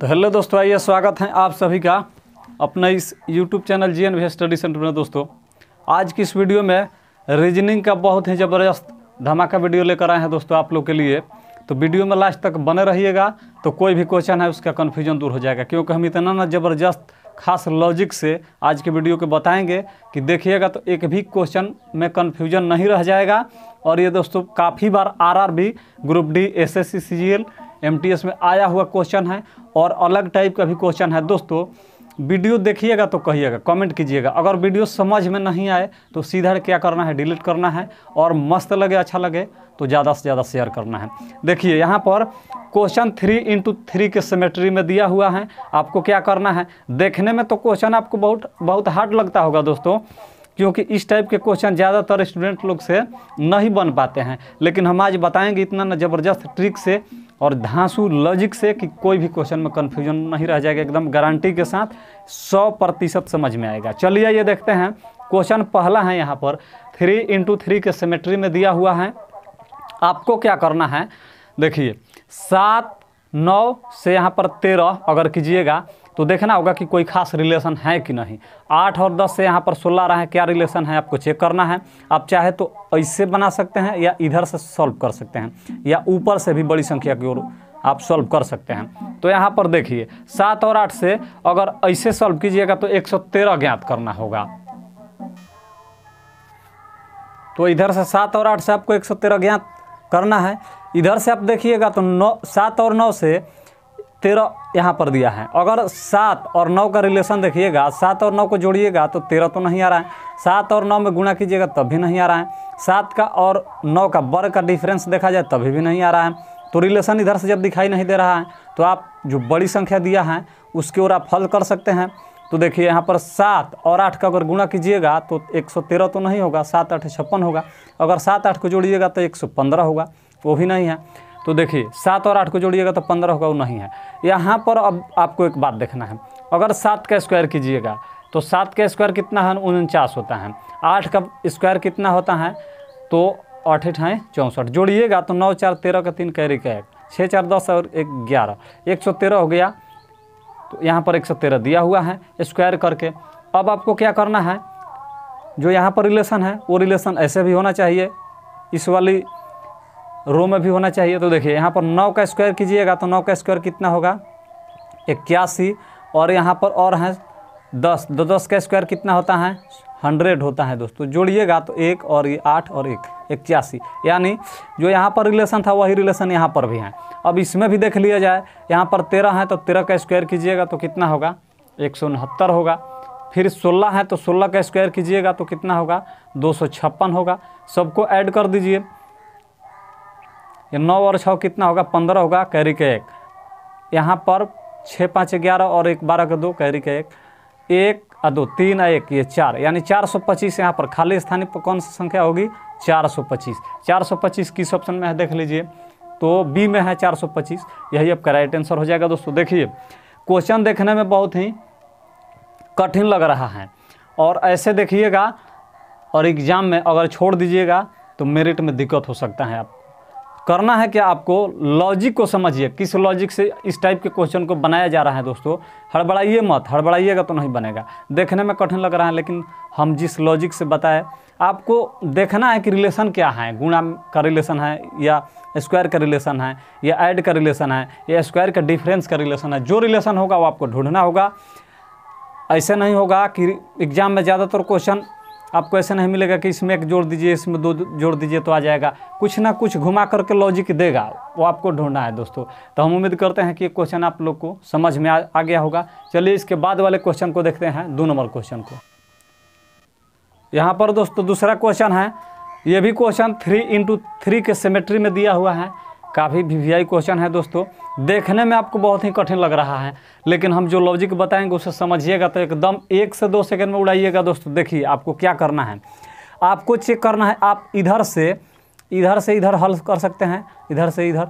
तो हेलो दोस्तों आइए स्वागत है आप सभी का अपना इस YouTube channel G N study centre में दोस्तों आज की इस वीडियो में रीजनिंग का बहुत ही ज़बरदस्त धमाका वीडियो लेकर आए हैं दोस्तों आप लोग के लिए तो वीडियो में लास्ट तक बने रहिएगा तो कोई भी क्वेश्चन है उसका कन्फ्यूजन दूर हो जाएगा क्योंकि हम इतना ना ज़बरदस्त खास लॉजिक से आज के वीडियो के बताएंगे कि देखिएगा तो एक भी क्वेश्चन में कन्फ्यूजन नहीं रह जाएगा और ये दोस्तों काफ़ी बार RRB group D SSC CGL MTS में आया हुआ क्वेश्चन है और अलग टाइप का भी क्वेश्चन है दोस्तों वीडियो देखिएगा तो कहिएगा कमेंट कीजिएगा अगर वीडियो समझ में नहीं आए तो सीधा क्या करना है डिलीट करना है और मस्त लगे अच्छा लगे तो ज़्यादा से ज़्यादा शेयर करना है देखिए यहाँ पर क्वेश्चन थ्री इंटू थ्री के सिमेट्री में दिया हुआ है आपको क्या करना है देखने में तो क्वेश्चन आपको बहुत बहुत हार्ड लगता होगा दोस्तों क्योंकि इस टाइप के क्वेश्चन ज़्यादातर स्टूडेंट लोग से नहीं बन पाते हैं लेकिन हम आज बताएंगे इतना ना ज़बरदस्त ट्रिक से और धांसू लॉजिक से कि कोई भी क्वेश्चन में कन्फ्यूजन नहीं रह जाएगा एकदम गारंटी के साथ सौ प्रतिशत समझ में आएगा चलिए ये देखते हैं क्वेश्चन पहला है यहाँ पर थ्री इंटू थ्री के सेमेट्री में दिया हुआ है आपको क्या करना है देखिए सात नौ से यहाँ पर तेरह अगर कीजिएगा तो देखना होगा कि कोई खास रिलेशन है कि नहीं आठ और दस से यहाँ पर सोलह रहा है क्या रिलेशन है आपको चेक करना है आप चाहे तो ऐसे बना सकते हैं या इधर से सॉल्व कर सकते हैं या ऊपर से भी बड़ी संख्या की ओर आप सॉल्व कर सकते हैं तो यहाँ पर देखिए सात और आठ से अगर ऐसे सॉल्व कीजिएगा तो एक ज्ञात करना होगा तो इधर से सात और आठ से आपको एक ज्ञात करना है इधर से आप देखिएगा तो नौ सात और नौ से तेरह यहाँ पर दिया है अगर सात और नौ का रिलेशन देखिएगा सात और नौ को जोड़िएगा तो तेरह तो नहीं आ रहा है सात और नौ में गुणा कीजिएगा तब भी नहीं आ रहा है सात का और नौ का वर्ग का डिफरेंस देखा जाए तभी भी नहीं आ रहा है तो रिलेशन इधर से जब दिखाई नहीं दे रहा है तो आप जो बड़ी संख्या दिया है उसकी ओर आप हल कर सकते हैं तो देखिए यहाँ पर सात और आठ का अगर गुणा कीजिएगा तो तेरह तो नहीं होगा सात आठ छप्पन होगा अगर सात आठ को जोड़िएगा तो पंद्रह होगा वो भी नहीं है तो देखिए सात और आठ को जोड़िएगा तो पंद्रह होगा वो नहीं है यहाँ पर अब आपको एक बात देखना है अगर सात का स्क्वायर कीजिएगा तो सात का स्क्वायर कितना है उनचास होता है आठ का स्क्वायर कितना होता है तो आठ अठाएँ चौंसठ जोड़िएगा तो नौ चार तेरह का तीन कैरी का एक छः चार दस और एक ग्यारह एक सौ तेरह हो गया तो यहाँ पर एक सौ तेरह दिया हुआ है स्क्वायर करके अब आपको क्या करना है जो यहाँ पर रिलेशन है वो रिलेशन ऐसे भी होना चाहिए इस वाली रो में भी होना चाहिए तो देखिए यहाँ पर नौ का स्क्वायर कीजिएगा तो नौ का स्क्वायर कितना होगा इक्यासी और यहाँ पर और हैं दस दो तो दस का स्क्वायर कितना होता है हंड्रेड होता है दोस्तों जोड़िएगा तो एक और ये आठ और एक इक्यासी यानी जो यहाँ पर रिलेशन था वही रिलेशन यहाँ पर भी है अब इसमें भी देख लिया जाए यहाँ पर तेरह है तो तेरह का स्क्वायर कीजिएगा तो कितना होगा एक सौ उनहत्तर होगा फिर सोलह है तो सोलह का स्क्वायर कीजिएगा तो कितना होगा दो सौ छप्पन होगा सबको ऐड कर दीजिए ये नौ और छः कितना होगा पंद्रह होगा कैरी के एक यहाँ पर छः पाँच ग्यारह और एक बारह का दो कैरी के एक एक और दो तीन और एक ये चार यानी चार सौ पच्चीस यहाँ पर खाली स्थानीय पर कौन सी संख्या होगी चार सौ पच्चीस चार सौ पच्चीस किस ऑप्शन में है देख लीजिए तो बी में है चार सौ पच्चीस यही आपका राइट आंसर हो जाएगा दोस्तों देखिए क्वेश्चन देखने में बहुत ही कठिन लग रहा है और ऐसे देखिएगा और एग्ज़ाम में अगर छोड़ दीजिएगा तो मेरिट में दिक्कत हो सकता है आप करना है कि आपको लॉजिक को समझिए किस लॉजिक से इस टाइप के क्वेश्चन को बनाया जा रहा है दोस्तों हड़बड़ाइए मत हड़बड़ाइएगा तो नहीं बनेगा देखने में कठिन लग रहा है लेकिन हम जिस लॉजिक से बताए आपको देखना है कि रिलेशन क्या है गुणा का रिलेशन है या स्क्वायर का रिलेशन है या ऐड का रिलेशन है या स्क्वायर का डिफरेंस का रिलेशन है जो रिलेशन होगा वो आपको ढूंढना होगा ऐसे नहीं होगा कि एग्ज़ाम में ज़्यादातर क्वेश्चन आपको ऐसा नहीं मिलेगा कि इसमें एक जोड़ दीजिए इसमें दो जोड़ दीजिए तो आ जाएगा कुछ ना कुछ घुमा करके लॉजिक देगा वो आपको ढूंढना है दोस्तों तो हम उम्मीद करते हैं कि क्वेश्चन आप लोग को समझ में आ, आ गया होगा चलिए इसके बाद वाले क्वेश्चन को देखते हैं दो नंबर क्वेश्चन को यहाँ पर दोस्तों दूसरा क्वेश्चन है ये भी क्वेश्चन थ्री इंटू थ्री के सेमेट्री में दिया हुआ है काफ़ी वी वी आई क्वेश्चन है दोस्तों देखने में आपको बहुत ही कठिन लग रहा है लेकिन हम जो लॉजिक बताएंगे उसे समझिएगा तो एकदम एक से दो सेकंड में उड़ाइएगा दोस्तों देखिए आपको क्या करना है आपको चेक करना है आप इधर से इधर से इधर हल कर सकते हैं इधर से इधर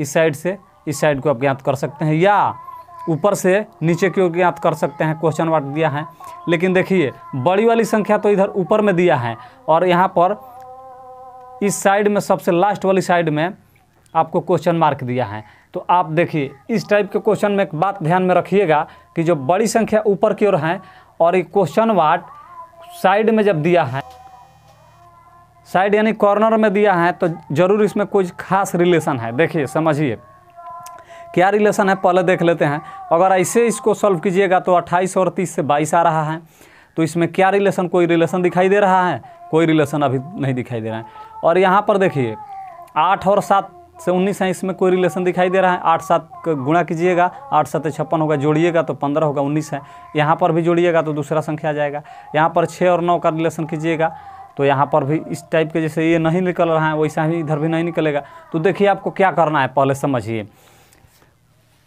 इस साइड से इस साइड को आप ज्ञात कर सकते हैं या ऊपर से नीचे की ओर ज्ञात कर सकते हैं क्वेश्चन वाट दिया है लेकिन देखिए बड़ी वाली संख्या तो इधर ऊपर में दिया है और यहाँ पर इस साइड में सबसे लास्ट वाली साइड में आपको क्वेश्चन मार्क दिया है तो आप देखिए इस टाइप के क्वेश्चन में एक बात ध्यान में रखिएगा कि जो बड़ी संख्या ऊपर की ओर है और ये क्वेश्चन वाट साइड में जब दिया है साइड यानी कॉर्नर में दिया है तो ज़रूर इसमें कुछ खास रिलेशन है देखिए समझिए क्या रिलेशन है पहले देख लेते हैं अगर ऐसे इसको सॉल्व कीजिएगा तो 28 और 30 से 22 आ रहा है तो इसमें क्या रिलेशन कोई रिलेशन दिखाई दे रहा है कोई रिलेशन अभी नहीं दिखाई दे रहा है और यहाँ पर देखिए आठ और सात से उन्नीस है इसमें कोई रिलेशन दिखाई दे रहा है आठ सात गुणा कीजिएगा आठ सात छप्पन होगा जोड़िएगा तो पंद्रह होगा उन्नीस है यहाँ पर भी जोड़िएगा तो दूसरा संख्या आ जाएगा यहाँ पर छः और नौ का रिलेशन कीजिएगा तो यहाँ पर भी इस टाइप के जैसे ये नहीं निकल रहा है वैसा ही इधर भी नहीं निकलेगा तो देखिए आपको क्या करना है पहले समझिए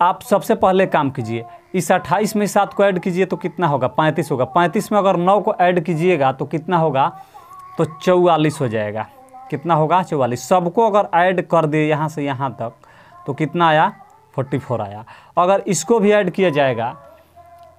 आप सबसे पहले काम कीजिए इस अट्ठाईस में सात को ऐड कीजिए तो कितना होगा पैंतीस होगा पैंतीस में अगर नौ को ऐड कीजिएगा तो कितना होगा तो चौवालीस हो जाएगा कितना होगा चौवालीस सबको अगर ऐड कर दे यहाँ से यहाँ तक तो कितना आया फोर्टी फोर आया अगर इसको भी ऐड किया जाएगा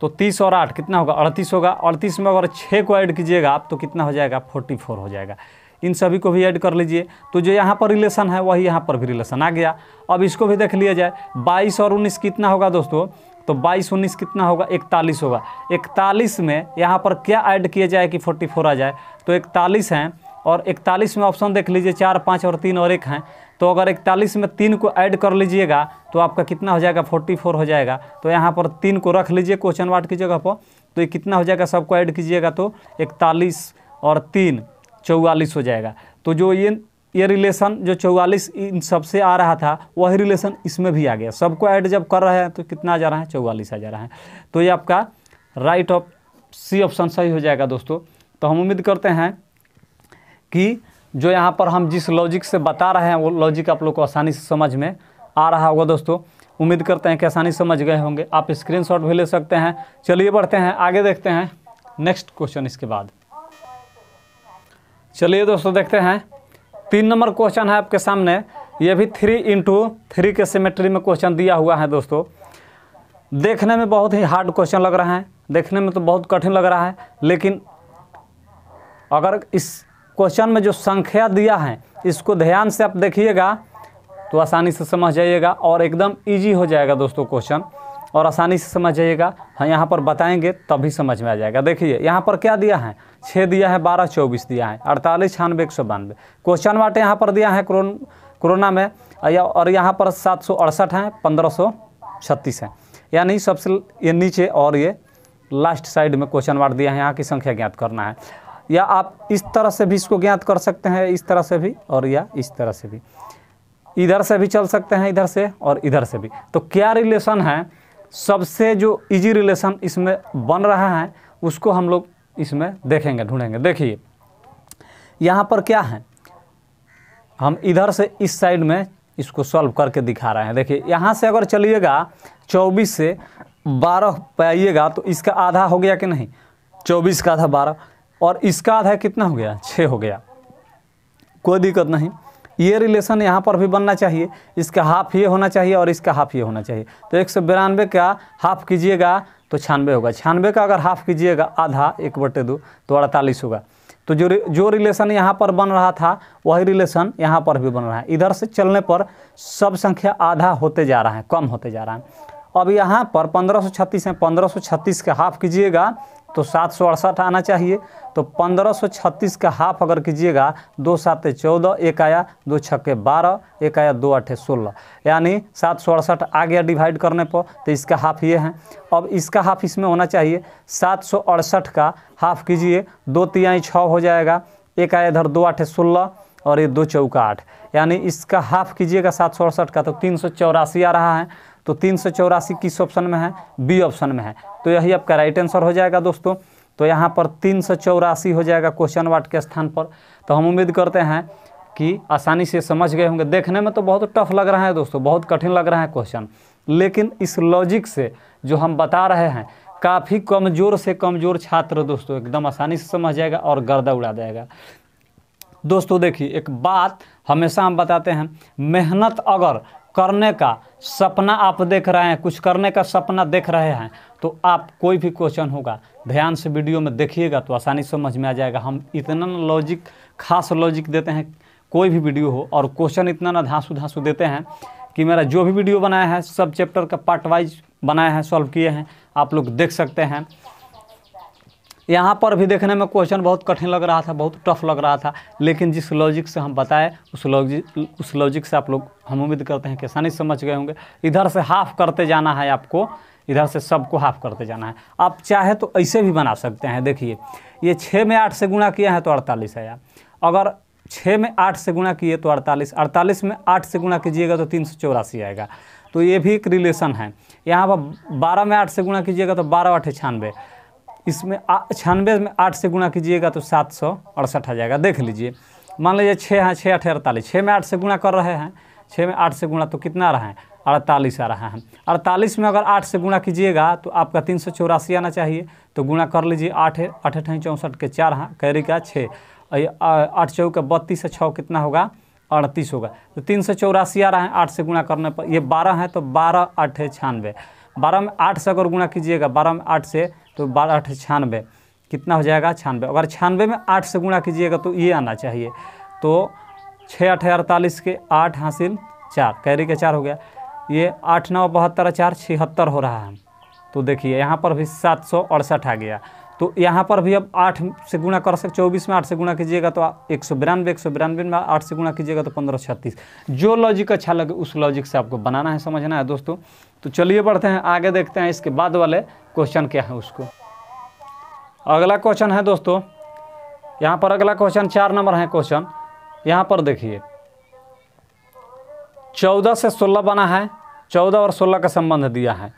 तो तीस और आठ कितना होगा अड़तीस होगा अड़तीस में अगर छः को ऐड कीजिएगा आप तो कितना हो जाएगा फोर्टी फोर हो जाएगा इन सभी को भी ऐड कर लीजिए तो जो यहाँ पर रिलेशन है वही यहाँ पर भी रिलेशन आ गया अब इसको भी देख लिया जाए बाईस और उन्नीस कितना होगा दोस्तों तो बाईस उन्नीस कितना होगा इकतालीस होगा इकतालीस में यहाँ पर क्या ऐड किया जाए कि फोर्टी फोर आ जाए तो इकतालीस हैं और इकतालीस में ऑप्शन देख लीजिए चार पाँच और तीन और एक हैं तो अगर इकतालीस में तीन को ऐड कर लीजिएगा तो आपका कितना हो जाएगा फोर्टी फोर हो जाएगा तो यहाँ पर तीन को रख लीजिए क्वेश्चन वार्ड की जगह पर तो ये कितना हो जाएगा सबको ऐड कीजिएगा तो इकतालीस और तीन चौवालीस हो जाएगा तो जो ये ये रिलेशन जो चौवालीस इन सबसे आ रहा था वही रिलेशन इसमें भी आ गया सबको ऐड जब कर रहे हैं तो कितना आ जा रहा है चौवालीस आ जा रहा है तो ये आपका राइट ऑफ सी ऑप्शन सही हो जाएगा दोस्तों तो हम उम्मीद करते हैं कि जो यहाँ पर हम जिस लॉजिक से बता रहे हैं वो लॉजिक आप लोग को आसानी से समझ में आ रहा होगा दोस्तों उम्मीद करते हैं कि आसानी समझ गए होंगे आप स्क्रीनशॉट भी ले सकते हैं चलिए बढ़ते हैं आगे देखते हैं नेक्स्ट क्वेश्चन इसके बाद चलिए दोस्तों देखते हैं तीन नंबर क्वेश्चन है आपके सामने ये भी थ्री इंटू थ्री के सिमेट्री में क्वेश्चन दिया हुआ है दोस्तों देखने में बहुत ही हार्ड क्वेश्चन लग रहा है देखने में तो बहुत कठिन लग रहा है लेकिन अगर इस क्वेश्चन में जो संख्या दिया है इसको ध्यान से आप देखिएगा तो आसानी से समझ जाइएगा और एकदम इजी हो जाएगा दोस्तों क्वेश्चन और आसानी से समझ जाइएगा हाँ यहाँ पर बताएंगे तभी समझ में आ जाएगा देखिए यहाँ पर क्या दिया है छः दिया है बारह चौबीस दिया है अड़तालीस छानबे एक सौ बानवे क्वेश्चन वाट यहाँ पर दिया है कोरोना में और यहाँ पर सात सौ अड़सठ हैं पंद्रह सौ छत्तीस है यानी सबसे ये नीचे और ये लास्ट साइड में क्वेश्चन वाट दिया है यहाँ की संख्या ज्ञात करना है या आप इस तरह से भी इसको ज्ञात कर सकते हैं इस तरह से भी और या इस तरह से भी इधर से भी चल सकते हैं इधर से और इधर से भी तो क्या रिलेशन है सबसे जो इजी रिलेशन इसमें बन रहा है उसको हम लोग इसमें देखेंगे ढूंढेंगे देखिए यहाँ पर क्या है हम इधर से इस साइड में इसको सॉल्व करके दिखा रहे हैं देखिए यहाँ से अगर चलिएगा चौबीस से बारह पाइएगा तो इसका आधा हो गया कि नहीं चौबीस का आधा बारह और इसका आधा कितना हो गया छः हो गया कोई दिक्कत नहीं ये रिलेशन यहाँ पर भी बनना चाहिए इसका हाफ ये होना चाहिए और इसका हाफ ये होना चाहिए तो एक सौ बिरानवे का हाफ कीजिएगा तो छानबे होगा छियानवे का अगर हाफ कीजिएगा आधा एक बटे दो तो अड़तालीस होगा तो जो जो रिलेशन यहाँ पर बन रहा था वही रिलेशन यहाँ पर भी बन रहा है इधर से चलने पर सब संख्या आधा होते जा रहा है कम होते जा रहा है अब यहाँ पर पंद्रह सौ छत्तीस है पंद्रह सौ छत्तीस का हाफ कीजिएगा तो सात सौ अड़सठ आना चाहिए तो पंद्रह सौ छत्तीस का हाफ अगर कीजिएगा दो सात चौदह एक आया दो छक्के बारह एक आया दो आठे सोलह यानी सात सौ अड़सठ आ गया डिवाइड करने पर तो इसका हाफ ये है अब इसका हाफ इसमें होना चाहिए सात सौ अड़सठ का हाफ कीजिए दो तिहाई छः हो जाएगा एक आया इधर दो आठे सोलह और ये दो चौका आठ यानी इसका हाफ कीजिएगा सात सौ अड़सठ का तो तीन सौ चौरासी आ रहा है तो तीन सौ चौरासी किस ऑप्शन में है बी ऑप्शन में है तो यही आपका राइट आंसर हो जाएगा दोस्तों तो यहाँ पर तीन सौ चौरासी हो जाएगा क्वेश्चन वाट के स्थान पर तो हम उम्मीद करते हैं कि आसानी से समझ गए होंगे देखने में तो बहुत टफ लग रहा है दोस्तों बहुत कठिन लग रहा है क्वेश्चन लेकिन इस लॉजिक से जो हम बता रहे हैं काफ़ी कमज़ोर से कमज़ोर छात्र दोस्तों एकदम आसानी से समझ जाएगा और गर्दा उड़ा जाएगा दोस्तों देखिए एक बात हमेशा हम बताते हैं मेहनत अगर करने का सपना आप देख रहे हैं कुछ करने का सपना देख रहे हैं तो आप कोई भी क्वेश्चन होगा ध्यान से वीडियो में देखिएगा तो आसानी समझ में आ जाएगा हम इतना लॉजिक खास लॉजिक देते हैं कोई भी वीडियो हो और क्वेश्चन इतना ना धांसू धांसू देते हैं कि मेरा जो भी वीडियो बनाया है सब चैप्टर का पार्ट वाइज बनाया है सॉल्व किए हैं आप लोग देख सकते हैं यहाँ पर भी देखने में क्वेश्चन बहुत कठिन लग रहा था बहुत टफ लग रहा था लेकिन जिस लॉजिक से हम बताए उस लॉजिक उस लॉजिक से आप लोग हम उम्मीद करते हैं कि आसानी समझ गए होंगे इधर से हाफ करते जाना है आपको इधर से सबको हाफ करते जाना है आप चाहे तो ऐसे भी बना सकते हैं देखिए ये छः में आठ से गुणा किया है तो अड़तालीस आया अगर छः में आठ से गुणा किए तो अड़तालीस अड़तालीस में आठ से गुणा कीजिएगा तो तीन सौ चौरासी आएगा तो ये भी एक रिलेशन है यहाँ पर बारह में आठ से गुणा कीजिएगा तो बारह आठ छियानवे इसमें छियानवे में आठ से गुणा कीजिएगा तो सात सौ अड़सठ आ जाएगा देख लीजिए मान लीजिए छः हैं छः आठ अड़तालीस छः में आठ से गुणा कर रहे हैं छः में आठ से गुणा तो कितना आ रहा है अड़तालीस आ रहा है अड़तालीस में अगर आठ से गुणा कीजिएगा तो आपका तीन सौ चौरासी आना चाहिए तो गुणा कर लीजिए आठ आठ अठाई चौंसठ के चार हैं कैरी का छः आठ चौ का बत्तीस छः कितना होगा अड़तीस होगा तो तीन सौ चौरासी आ रहा है आठ से गुणा करने पर ये बारह है तो बारह आठ छियानवे बारह में आठ से अगर गुणा कीजिएगा बारह में आठ से तो बारह आठ छियानवे कितना हो जाएगा छियानवे अगर छियानवे में आठ से गुणा कीजिएगा तो ये आना चाहिए तो छः आठ अड़तालीस के आठ हासिल चार कैरी के चार हो गया ये आठ नौ बहत्तर चार छिहत्तर हो रहा है तो देखिए यहाँ पर भी सात सौ अड़सठ आ गया तो यहाँ पर भी अब आठ से गुणा कर सकते चौबीस में आठ से गुणा कीजिएगा तो एक सौ बिरानवे एक सौ बिरानवे में आठ से गुणा कीजिएगा तो पंद्रह छत्तीस जो लॉजिक अच्छा लगे उस लॉजिक से आपको बनाना है समझना है दोस्तों तो चलिए बढ़ते हैं आगे देखते हैं इसके बाद वाले क्वेश्चन क्या है उसको अगला क्वेश्चन है दोस्तों यहाँ पर अगला क्वेश्चन चार नंबर है क्वेश्चन यहाँ पर देखिए चौदह से सोलह बना है चौदह और सोलह का संबंध दिया है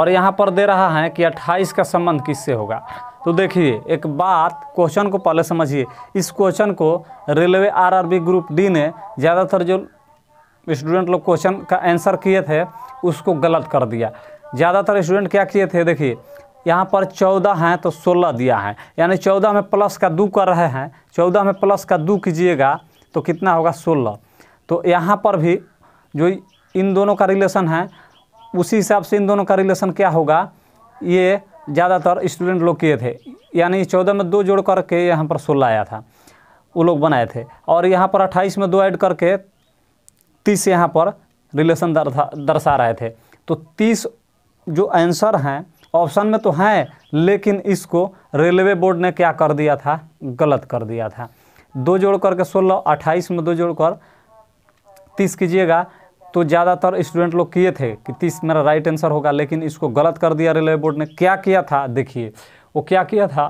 और यहाँ पर दे रहा है कि अट्ठाईस का संबंध किससे होगा तो देखिए एक बात क्वेश्चन को पहले समझिए इस क्वेश्चन को रेलवे आरआरबी ग्रुप डी ने ज़्यादातर जो स्टूडेंट लोग क्वेश्चन का आंसर किए थे उसको गलत कर दिया ज़्यादातर स्टूडेंट क्या किए थे देखिए यहाँ पर चौदह हैं तो सोलह दिया है यानी चौदह में प्लस का दो कर रहे हैं चौदह में प्लस का दो कीजिएगा तो कितना होगा सोलह तो यहाँ पर भी जो इन दोनों का रिलेशन है उसी हिसाब से इन दोनों का रिलेशन क्या होगा ये ज़्यादातर स्टूडेंट लोग किए थे यानी चौदह में दो जोड़ करके यहाँ पर सोलह आया था वो लोग बनाए थे और यहाँ पर अट्ठाईस में दो ऐड करके तीस यहाँ पर रिलेशन दर्शा रहे थे तो तीस जो आंसर हैं ऑप्शन में तो हैं लेकिन इसको रेलवे बोर्ड ने क्या कर दिया था गलत कर दिया था दो जोड़ करके सोलह अट्ठाईस में दो जोड़ कर तीस कीजिएगा तो ज़्यादातर स्टूडेंट लोग किए थे कि तीस मेरा राइट आंसर होगा लेकिन इसको गलत कर दिया रेलवे बोर्ड ने क्या किया था देखिए वो क्या किया था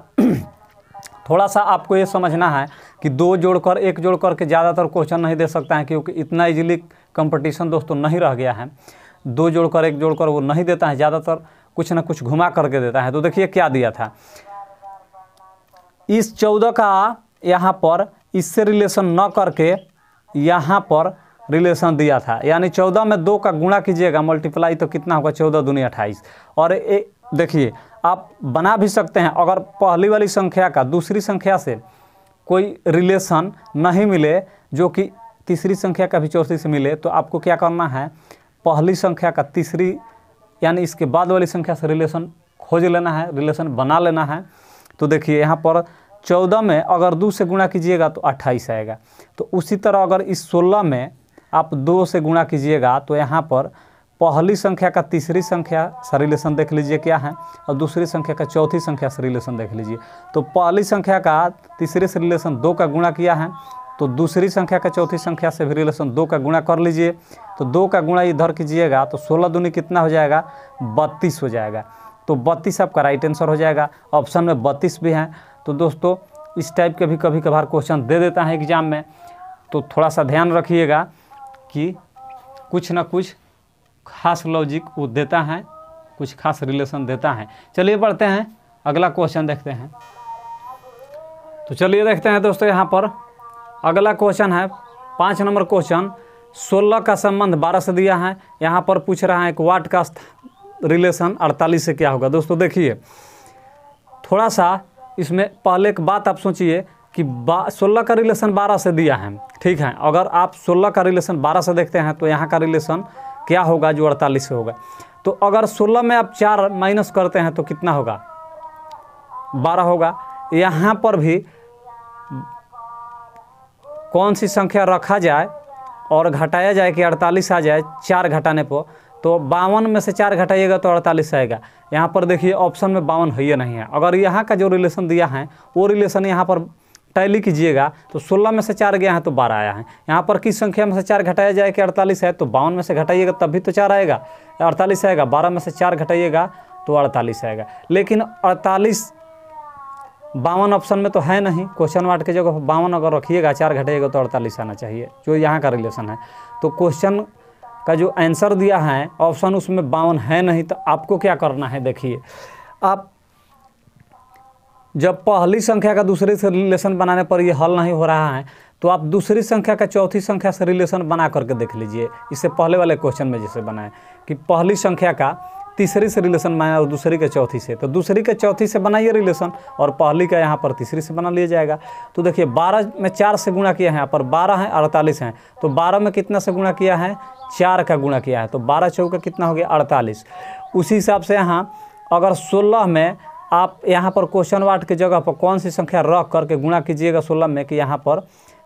थोड़ा सा आपको ये समझना है कि दो जोड़कर एक जोड़ करके ज़्यादातर क्वेश्चन नहीं दे सकता है क्योंकि इतना इजीली कंपटीशन दोस्तों नहीं रह गया है दो जोड़कर एक जोड़कर वो नहीं देता है ज़्यादातर कुछ ना कुछ घुमा करके देता है तो देखिए क्या दिया था इस चौदह का यहाँ पर इससे रिलेशन न करके यहाँ पर रिलेशन दिया था यानी चौदह में दो का गुणा कीजिएगा मल्टीप्लाई तो कितना होगा चौदह दूनी अट्ठाईस और देखिए आप बना भी सकते हैं अगर पहली वाली संख्या का दूसरी संख्या से कोई रिलेशन नहीं मिले जो कि तीसरी संख्या का भी चौथी से मिले तो आपको क्या करना है पहली संख्या का तीसरी यानी इसके बाद वाली संख्या से रिलेशन खोज लेना है रिलेशन बना लेना है तो देखिए यहाँ पर चौदह में अगर दो से गुणा कीजिएगा तो अट्ठाईस आएगा तो उसी तरह अगर इस सोलह में आप दो से गुणा कीजिएगा तो यहाँ पर पहली संख्या का तीसरी संख्या से रिलेशन देख लीजिए क्या है और दूसरी संख्या का चौथी संख्या से रिलेशन देख लीजिए तो पहली संख्या का तीसरे से रिलेशन दो का गुणा किया है तो दूसरी संख्या का चौथी संख्या से भी रिलेशन दो का गुणा कर लीजिए तो दो का गुणा इधर कीजिएगा तो सोलह दूनी कितना हो जाएगा बत्तीस हो जाएगा तो बत्तीस आपका राइट आंसर हो जाएगा ऑप्शन में बत्तीस भी हैं तो दोस्तों इस टाइप के भी कभी कभार क्वेश्चन दे देता है एग्जाम में तो थोड़ा सा ध्यान रखिएगा कि कुछ ना कुछ खास लॉजिक वो देता है कुछ खास रिलेशन देता है चलिए पढ़ते हैं अगला क्वेश्चन देखते हैं तो चलिए देखते हैं दोस्तों यहाँ पर अगला क्वेश्चन है पाँच नंबर क्वेश्चन सोलह का संबंध बारह से दिया है यहाँ पर पूछ रहा है कि वाट का रिलेशन अड़तालीस से क्या होगा दोस्तों देखिए थोड़ा सा इसमें पहले एक बात आप सोचिए कि सोलह का रिलेशन बारह से दिया है ठीक है अगर आप सोलह का रिलेशन बारह से देखते हैं तो यहाँ का रिलेशन क्या होगा जो अड़तालीस होगा तो अगर सोलह में आप चार माइनस करते हैं तो कितना होगा बारह होगा यहाँ पर भी कौन सी संख्या रखा जाए और घटाया जाए कि अड़तालीस आ जाए चार घटाने पर तो बावन में से चार घटाइएगा तो अड़तालीस आएगा यहाँ पर देखिए ऑप्शन में बावन है नहीं है अगर यहाँ का जो रिलेशन दिया है वो रिलेशन यहाँ पर टैली कीजिएगा तो 16 में से चार गया है तो 12 आया है यहाँ पर किस संख्या में से चार घटाया जाए कि 48 है तो बावन में से घटाइएगा तब भी तो चार आएगा अड़तालीस आएगा बारह में से चार घटाइएगा तो अड़तालीस आएगा लेकिन अड़तालीस बावन ऑप्शन में तो है नहीं क्वेश्चन मार्क की जगह बावन अगर रखिएगा चार घटाइएगा तो अड़तालीस आना चाहिए जो यहाँ का रिलेशन है तो क्वेश्चन का जो आंसर दिया है ऑप्शन उसमें बावन है नहीं तो आपको क्या करना है देखिए आप जब पहली संख्या का दूसरे से रिलेशन बनाने पर ये हल नहीं हो रहा है तो आप दूसरी संख्या का चौथी संख्या से रिलेशन बना करके देख लीजिए इससे पहले वाले क्वेश्चन में जैसे बनाए कि पहली संख्या का तीसरी से रिलेशन बनाए और दूसरी के चौथी से तो दूसरी के चौथी से बनाइए रिलेशन और पहली का यहाँ पर तीसरी से बना लिया जाएगा तो देखिए बारह में चार से गुणा किया है यहाँ पर बारह हैं अड़तालीस हैं तो बारह में कितना से गुणा किया है चार का गुणा किया है तो बारह चौका कितना हो गया अड़तालीस उसी हिसाब से यहाँ अगर सोलह में आप यहाँ पर क्वेश्चन वाट की जगह पर कौन सी संख्या रख करके गुणा कीजिएगा सोलह में कि यहाँ पर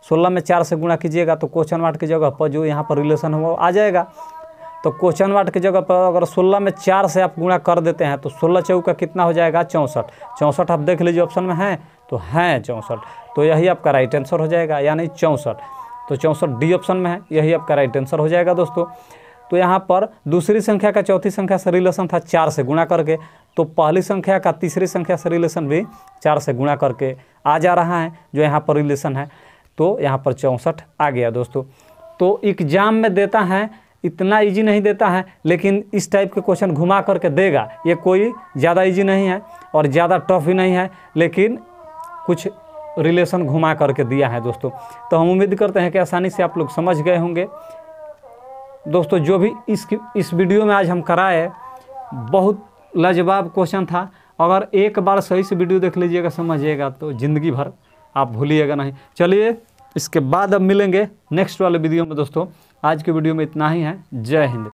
सोलह में चार से गुणा कीजिएगा तो क्वेश्चन वाट की जगह पर जो यहाँ पर रिलेशन वो आ जाएगा तो क्वेश्चन वाट की जगह पर अगर सोलह में चार से आप गुणा कर देते हैं तो सोलह चौ का कितना हो जाएगा चौंसठ चौंसठ आप देख लीजिए ऑप्शन में हैं तो हैं चौंसठ तो यही आपका राइट आंसर हो जाएगा यानी चौंसठ तो चौंसठ डी ऑप्शन में है यही आपका राइट आंसर हो जाएगा दोस्तों तो यहाँ पर दूसरी संख्या का चौथी संख्या से रिलेशन था चार से गुणा करके तो पहली संख्या का तीसरी संख्या से रिलेशन भी चार से गुणा करके आ जा रहा है जो यहाँ पर रिलेशन है तो यहाँ पर चौंसठ आ गया दोस्तों तो एग्जाम में देता है इतना इजी नहीं देता है लेकिन इस टाइप के क्वेश्चन घुमा करके देगा ये कोई ज़्यादा इजी नहीं है और ज़्यादा टफ भी नहीं है लेकिन कुछ रिलेशन घुमा करके दिया है दोस्तों तो हम उम्मीद करते हैं कि आसानी से आप लोग समझ गए होंगे दोस्तों जो भी इस इस वीडियो में आज हम कराए बहुत लाजवाब क्वेश्चन था अगर एक बार सही से वीडियो देख लीजिएगा समझिएगा तो ज़िंदगी भर आप भूलिएगा नहीं चलिए इसके बाद अब मिलेंगे नेक्स्ट वाले वीडियो में दोस्तों आज के वीडियो में इतना ही है जय हिंद